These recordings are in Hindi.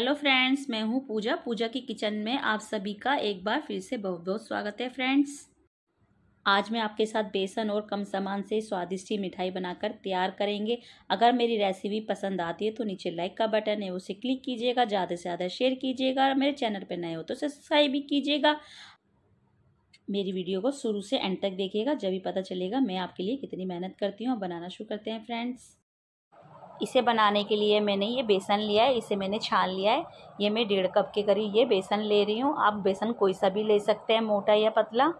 हेलो फ्रेंड्स मैं हूँ पूजा पूजा की किचन में आप सभी का एक बार फिर से बहुत बहुत स्वागत है फ्रेंड्स आज मैं आपके साथ बेसन और कम सामान से स्वादिष्टी मिठाई बनाकर तैयार करेंगे अगर मेरी रेसिपी पसंद आती है तो नीचे लाइक का बटन है उसे क्लिक कीजिएगा ज़्यादा से ज़्यादा शेयर कीजिएगा और मेरे चैनल पर नए हो तो सब्सक्राइब भी कीजिएगा मेरी वीडियो को शुरू से एंड तक देखिएगा जब भी पता चलेगा मैं आपके लिए कितनी मेहनत करती हूँ और बनाना शुरू करते हैं फ्रेंड्स इसे बनाने के लिए मैंने ये बेसन लिया है इसे मैंने छान लिया है ये मैं डेढ़ कप के करीब ये बेसन ले रही हूँ आप बेसन कोई सा भी ले सकते हैं मोटा या पतला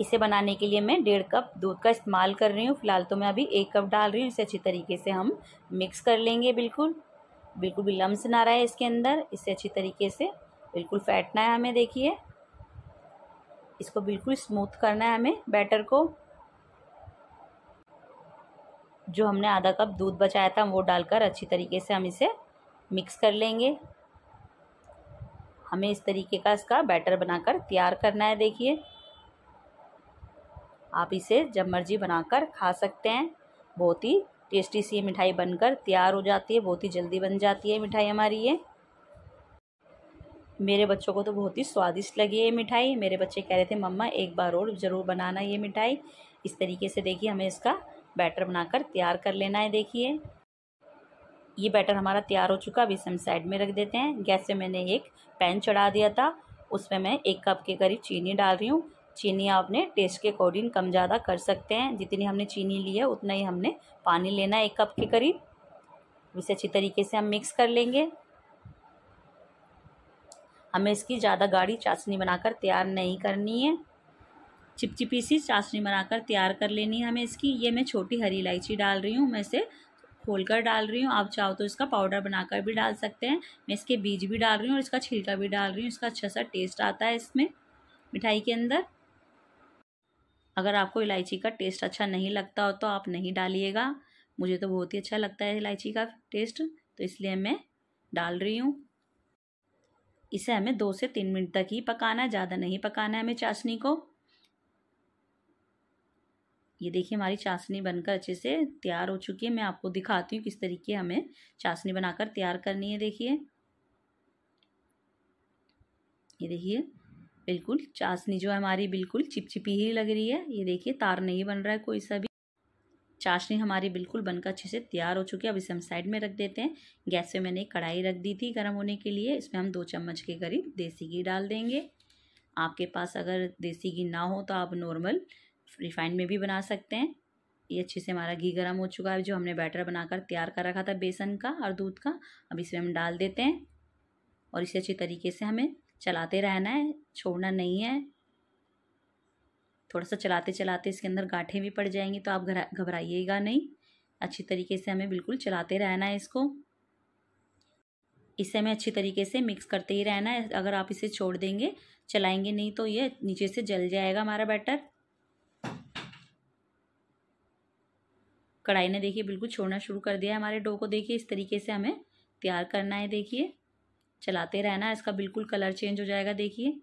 इसे बनाने के लिए मैं डेढ़ कप दूध का इस्तेमाल कर रही हूँ फ़िलहाल तो मैं अभी एक कप डाल रही हूँ इसे अच्छी तरीके से हम मिक्स कर लेंगे बिल्कुल बिल्कुल भी लम्स ना रहा है इसके अंदर इसे अच्छी तरीके से बिल्कुल फैटना है हमें देखिए इसको बिल्कुल स्मूथ करना है हमें बैटर को जो हमने आधा कप दूध बचाया था वो डालकर अच्छी तरीके से हम इसे मिक्स कर लेंगे हमें इस तरीके का इसका बैटर बनाकर तैयार करना है देखिए आप इसे जब मर्जी बनाकर खा सकते हैं बहुत ही टेस्टी सी मिठाई बनकर तैयार हो जाती है बहुत ही जल्दी बन जाती है मिठाई हमारी ये मेरे बच्चों को तो बहुत ही स्वादिष्ट लगी ये मिठाई मेरे बच्चे कह रहे थे मम्मा एक बार और ज़रूर बनाना ये मिठाई इस तरीके से देखिए हमें इसका बैटर बनाकर तैयार कर लेना है देखिए ये बैटर हमारा तैयार हो चुका अभी इसे हम साइड में रख देते हैं गैस से मैंने एक पैन चढ़ा दिया था उसमें मैं एक कप के करीब चीनी डाल रही हूँ चीनी आपने टेस्ट के अकॉर्डिंग कम ज़्यादा कर सकते हैं जितनी हमने चीनी ली है उतना ही हमने पानी लेना है एक कप के करीब इसे अच्छी तरीके से हम मिक्स कर लेंगे हमें इसकी ज़्यादा गाढ़ी चाशनी बनाकर तैयार नहीं करनी है चिपचिपी सी चाशनी बनाकर तैयार कर लेनी है हमें इसकी ये मैं छोटी हरी इलायची डाल रही हूँ मैं इसे खोल कर डाल रही हूँ आप चाहो तो इसका पाउडर बनाकर भी डाल सकते हैं मैं इसके बीज भी डाल रही हूँ और इसका छिलका भी डाल रही हूँ इसका अच्छा सा टेस्ट आता है इसमें मिठाई के अंदर अगर आपको इलायची का टेस्ट अच्छा नहीं लगता हो तो आप नहीं डालिएगा मुझे तो बहुत ही अच्छा लगता है इलायची का टेस्ट तो इसलिए मैं डाल रही हूँ इसे हमें दो से तीन मिनट तक ही पकाना है ज़्यादा नहीं पकाना है हमें चाशनी को ये देखिए हमारी चाशनी बनकर अच्छे से तैयार हो चुकी है मैं आपको दिखाती हूँ किस तरीके हमें चाशनी बनाकर तैयार करनी है देखिए ये देखिए बिल्कुल चाशनी जो है हमारी बिल्कुल चिपचिपी ही लग रही है ये देखिए तार नहीं बन रहा है कोई सा भी चाशनी हमारी बिल्कुल बनकर अच्छे से तैयार हो चुकी है अब इसे हम साइड में रख देते हैं गैस पे मैंने कढ़ाई रख दी थी गर्म होने के लिए इसमें हम दो चम्मच के करीब देसी घी डाल देंगे आपके पास अगर देसी घी ना हो तो आप नॉर्मल रिफाइंड में भी बना सकते हैं ये अच्छे से हमारा घी गर्म हो चुका है जो हमने बैटर बनाकर तैयार कर रखा था बेसन का और दूध का अब इसमें हम डाल देते हैं और इसे अच्छी तरीके से हमें चलाते रहना है छोड़ना नहीं है थोड़ा सा चलाते चलाते इसके अंदर गाँठे भी पड़ जाएंगी तो आप घबराइएगा नहीं अच्छी तरीके से हमें बिल्कुल चलाते रहना है इसको इसे हमें अच्छी तरीके से मिक्स करते ही रहना है अगर आप इसे छोड़ देंगे चलाएंगे नहीं तो ये नीचे से जल जाएगा हमारा बैटर कढ़ाई ने देखिए बिल्कुल छोड़ना शुरू कर दिया है हमारे डो को देखिए इस तरीके से हमें तैयार करना है देखिए चलाते रहना है इसका बिल्कुल कलर चेंज हो जाएगा देखिए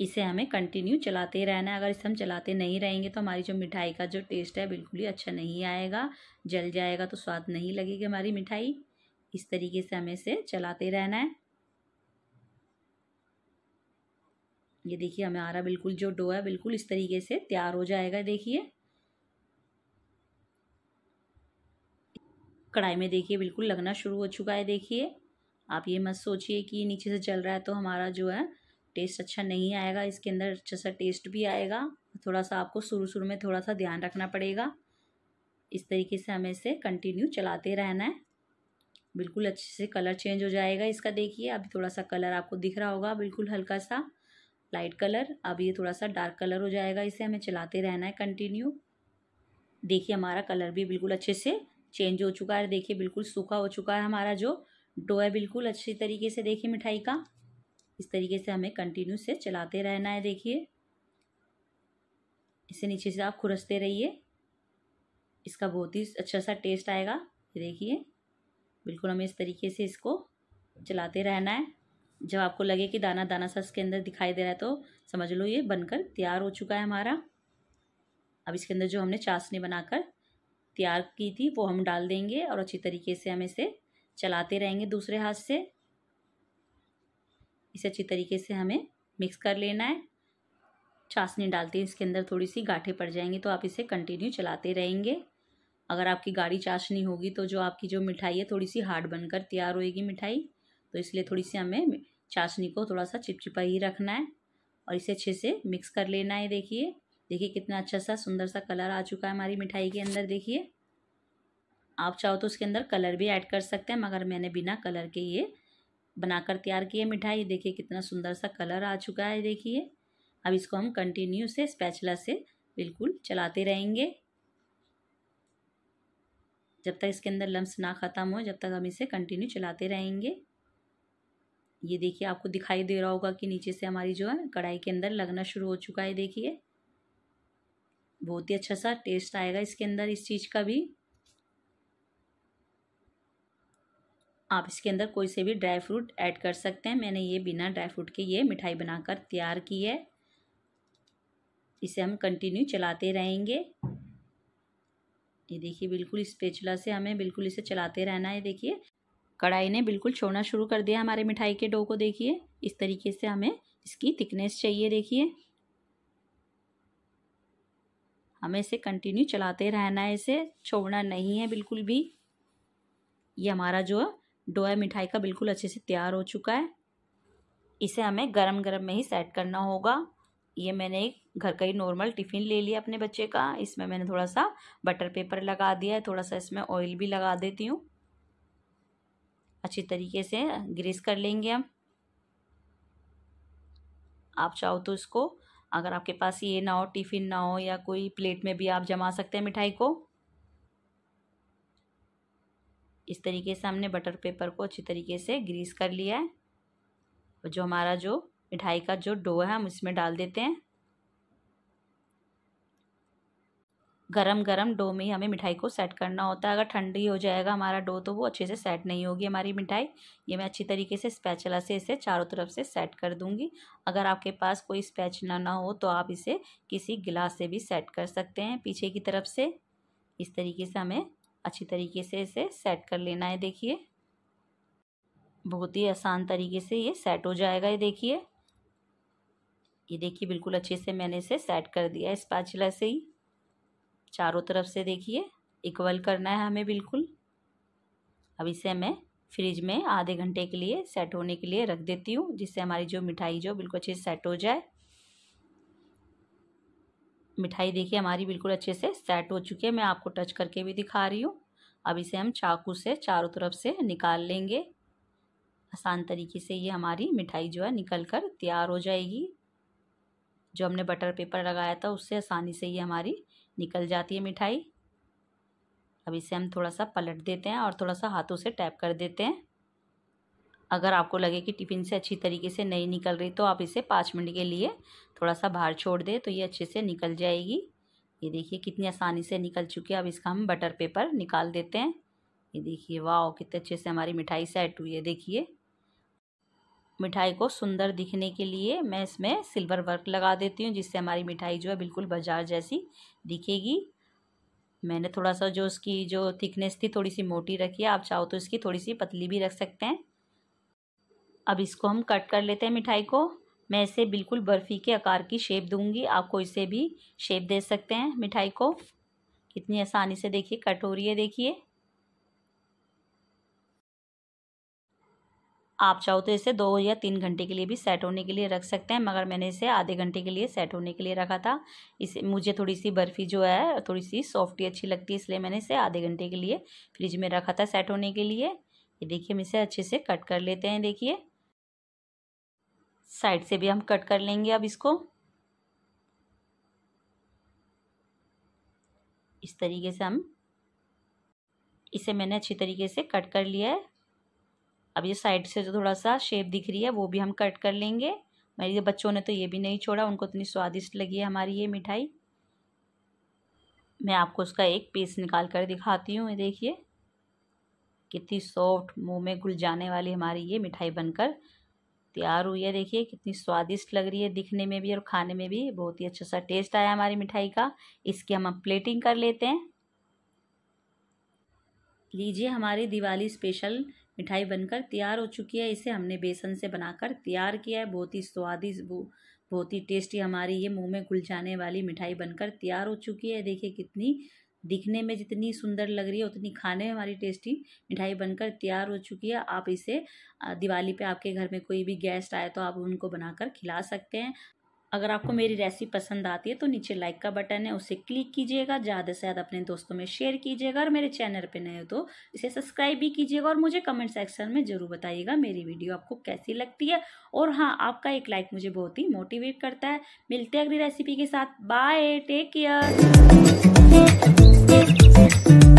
इसे हमें कंटिन्यू चलाते रहना है अगर इसे हम चलाते नहीं रहेंगे तो हमारी जो मिठाई का जो टेस्ट है बिल्कुल ही अच्छा नहीं आएगा जल जाएगा तो स्वाद नहीं लगेगी हमारी मिठाई इस तरीके से हमें इसे चलाते रहना है ये देखिए हमारा बिल्कुल जो डो है बिल्कुल इस तरीके से तैयार हो जाएगा देखिए कढ़ाई में देखिए बिल्कुल लगना शुरू हो चुका है देखिए आप ये मत सोचिए कि नीचे से चल रहा है तो हमारा जो है टेस्ट अच्छा नहीं आएगा इसके अंदर अच्छा सा टेस्ट भी आएगा थोड़ा सा आपको शुरू शुरू में थोड़ा सा ध्यान रखना पड़ेगा इस तरीके से हमें इसे कंटिन्यू चलाते रहना है बिल्कुल अच्छे से कलर चेंज हो जाएगा इसका देखिए अभी थोड़ा सा कलर आपको दिख रहा होगा बिल्कुल हल्का सा लाइट कलर अब ये थोड़ा सा डार्क कलर हो जाएगा इसे हमें चलाते रहना है कंटिन्यू देखिए हमारा कलर भी बिल्कुल अच्छे से चेंज हो चुका है देखिए बिल्कुल सूखा हो चुका है हमारा जो डो है बिल्कुल अच्छी तरीके से देखिए मिठाई का इस तरीके से हमें कंटिन्यू से चलाते रहना है देखिए इसे नीचे से आप खुरसते रहिए इसका बहुत ही अच्छा सा टेस्ट आएगा देखिए बिल्कुल हमें इस तरीके से इसको चलाते रहना है जब आपको लगे कि दाना दाना सा इसके अंदर दिखाई दे रहा है तो समझ लो ये बनकर तैयार हो चुका है हमारा अब इसके अंदर जो हमने चाशनी बनाकर तैयार की थी वो हम डाल देंगे और अच्छी तरीके से हम इसे चलाते रहेंगे दूसरे हाथ से इसे अच्छी तरीके से हमें मिक्स कर लेना है चाशनी डालते हैं इसके अंदर थोड़ी सी गाठे पड़ जाएंगे तो आप इसे कंटिन्यू चलाते रहेंगे अगर आपकी गाढ़ी चाशनी होगी तो जो आपकी जो मिठाई है थोड़ी सी हार्ड बनकर तैयार होएगी मिठाई तो इसलिए थोड़ी सी हमें चाशनी को थोड़ा सा चिपचिपा ही रखना है और इसे अच्छे से मिक्स कर लेना है देखिए देखिए कितना अच्छा सा सुंदर सा कलर आ चुका है हमारी मिठाई के अंदर देखिए आप चाहो तो उसके अंदर कलर भी ऐड कर सकते हैं मगर मैंने बिना कलर के ये बनाकर तैयार किए मिठाई देखिए कितना सुंदर सा कलर आ चुका है देखिए अब इसको हम कंटिन्यू से स्पैचला से बिल्कुल चलाते रहेंगे जब तक इसके अंदर लम्स ना ख़त्म हो जब तक हम इसे कंटिन्यू चलाते रहेंगे ये देखिए आपको दिखाई दे रहा होगा कि नीचे से हमारी जो है कढ़ाई के अंदर लगना शुरू हो चुका है देखिए बहुत ही अच्छा सा टेस्ट आएगा इसके अंदर इस चीज़ का भी आप इसके अंदर कोई से भी ड्राई फ्रूट ऐड कर सकते हैं मैंने ये बिना ड्राई फ्रूट के ये मिठाई बनाकर तैयार की है इसे हम कंटिन्यू चलाते रहेंगे ये देखिए बिल्कुल स्पेचुला से हमें बिल्कुल इसे चलाते रहना है देखिए कढ़ाई ने बिल्कुल छोड़ना शुरू कर दिया हमारे मिठाई के डो को देखिए इस तरीके से हमें इसकी थिकनेस चाहिए देखिए हमें इसे कंटिन्यू चलाते रहना है इसे छोड़ना नहीं है बिल्कुल भी ये हमारा जो डोया मिठाई का बिल्कुल अच्छे से तैयार हो चुका है इसे हमें गरम गरम में ही सेट करना होगा ये मैंने एक घर का ही नॉर्मल टिफ़िन ले लिया अपने बच्चे का इसमें मैंने थोड़ा सा बटर पेपर लगा दिया है थोड़ा सा इसमें ऑयल भी लगा देती हूँ अच्छी तरीके से ग्रीस कर लेंगे हम आप चाहो तो इसको अगर आपके पास ये ना हो टिफ़िन ना हो या कोई प्लेट में भी आप जमा सकते हैं मिठाई को इस तरीके से हमने बटर पेपर को अच्छी तरीके से ग्रीस कर लिया है और जो हमारा जो मिठाई का जो डो है हम इसमें डाल देते हैं गरम गरम डो में ही हमें मिठाई को सेट करना होता है अगर ठंडी हो जाएगा हमारा डो तो वो अच्छे से सेट नहीं होगी हमारी मिठाई ये मैं अच्छी तरीके से स्पैचला से इसे चारों तरफ से सेट कर दूंगी अगर आपके पास कोई स्पैचला ना हो तो आप इसे किसी गिलास से भी सेट कर सकते हैं पीछे की तरफ से इस तरीके से हमें अच्छी तरीके से इसे सेट कर लेना है देखिए बहुत ही आसान तरीके से ये सेट हो जाएगा ये देखिए ये देखिए बिल्कुल अच्छे से मैंने इसे सेट कर दिया है स्पैचुला से ही चारों तरफ से देखिए इक्वल करना है हमें बिल्कुल अब इसे मैं फ्रिज में आधे घंटे के लिए सेट होने के लिए रख देती हूँ जिससे हमारी जो मिठाई जो बिल्कुल अच्छे से सेट हो जाए मिठाई देखिए हमारी बिल्कुल अच्छे से सेट हो चुकी है मैं आपको टच करके भी दिखा रही हूँ अब इसे हम चाकू से चारों तरफ से निकाल लेंगे आसान तरीके से ये हमारी मिठाई जो है निकल कर तैयार हो जाएगी जो हमने बटर पेपर लगाया था उससे आसानी से ये हमारी निकल जाती है मिठाई अब इसे हम थोड़ा सा पलट देते हैं और थोड़ा सा हाथों से टैप कर देते हैं अगर आपको लगे कि टिफ़िन से अच्छी तरीके से नहीं निकल रही तो आप इसे पाँच मिनट के लिए थोड़ा सा बाहर छोड़ दें तो ये अच्छे से निकल जाएगी ये देखिए कितनी आसानी से निकल चुकी है अब इसका हम बटर पेपर निकाल देते हैं ये देखिए वाह कितने अच्छे से हमारी मिठाई सेट हुई है देखिए मिठाई को सुंदर दिखने के लिए मैं इसमें सिल्वर वर्क लगा देती हूँ जिससे हमारी मिठाई जो है बिल्कुल बाजार जैसी दिखेगी मैंने थोड़ा सा जो उसकी जो थिकनेस थी थोड़ी सी मोटी रखी है आप चाहो तो इसकी थोड़ी सी पतली भी रख सकते हैं अब इसको हम कट कर लेते हैं मिठाई को मैं इसे बिल्कुल बर्फ़ी के आकार की शेप दूंगी आप कोई से भी शेप दे सकते हैं मिठाई को कितनी आसानी से देखिए कट हो रही है देखिए आप चाहो तो इसे दो या तीन घंटे के लिए भी सेट होने के लिए रख सकते हैं मगर मैंने इसे आधे घंटे के लिए सेट होने के लिए रखा था इसे मुझे थोड़ी सी बर्फ़ी जो है थोड़ी सी सॉफ्टी अच्छी लगती है इसलिए मैंने इसे आधे घंटे के लिए फ्रिज में रखा था सेट होने के लिए ये देखिए हम इसे अच्छे से कट कर लेते हैं देखिए साइड से भी हम कट कर लेंगे अब इसको इस तरीके से हम इसे मैंने अच्छी तरीके से कट कर लिया है अब ये साइड से जो थोड़ा सा शेप दिख रही है वो भी हम कट कर लेंगे मेरे बच्चों ने तो ये भी नहीं छोड़ा उनको इतनी स्वादिष्ट लगी है हमारी ये मिठाई मैं आपको उसका एक पीस निकाल कर दिखाती हूँ ये देखिए कितनी सॉफ्ट मुंह में घुल जाने वाली हमारी ये मिठाई बनकर तैयार हुई है देखिए कितनी स्वादिष्ट लग रही है दिखने में भी और खाने में भी बहुत ही अच्छा सा टेस्ट आया हमारी मिठाई का इसकी हम प्लेटिंग कर लेते हैं लीजिए हमारी दिवाली स्पेशल मिठाई बनकर तैयार हो चुकी है इसे हमने बेसन से बनाकर तैयार किया है बहुत ही स्वादिष्ट बहुत ही टेस्टी हमारी ये मुंह में घुल जाने वाली मिठाई बनकर तैयार हो चुकी है देखिए कितनी दिखने में जितनी सुंदर लग रही है उतनी खाने में हमारी टेस्टी मिठाई बनकर तैयार हो चुकी है आप इसे दिवाली पे आपके घर में कोई भी गेस्ट आए तो आप उनको बनाकर खिला सकते हैं अगर आपको मेरी रेसिपी पसंद आती है तो नीचे लाइक का बटन है उसे क्लिक कीजिएगा ज़्यादा से ज़्यादा अपने दोस्तों में शेयर कीजिएगा और मेरे चैनल पे नए हो तो इसे सब्सक्राइब भी कीजिएगा और मुझे कमेंट सेक्शन में ज़रूर बताइएगा मेरी वीडियो आपको कैसी लगती है और हाँ आपका एक लाइक मुझे बहुत ही मोटिवेट करता है मिलते हैं अगली रेसिपी के साथ bye take care Thank you.